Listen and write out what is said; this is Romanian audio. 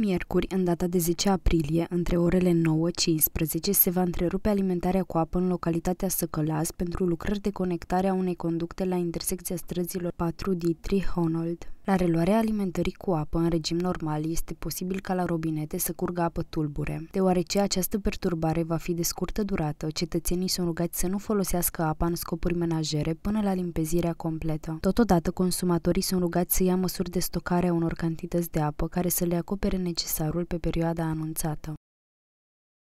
Miercuri, în data de 10 aprilie, între orele 9-15, se va întrerupe alimentarea cu apă în localitatea Săcălas pentru lucrări de conectare a unei conducte la intersecția străzilor 4 Dietrich Honold. La reluarea alimentării cu apă în regim normal este posibil ca la robinete să curgă apă tulbure. Deoarece această perturbare va fi de scurtă durată, cetățenii sunt rugați să nu folosească apa în scopuri menajere până la limpezirea completă. Totodată, consumatorii sunt rugați să ia măsuri de stocare a unor cantități de apă care să le acopere necesarul pe perioada anunțată.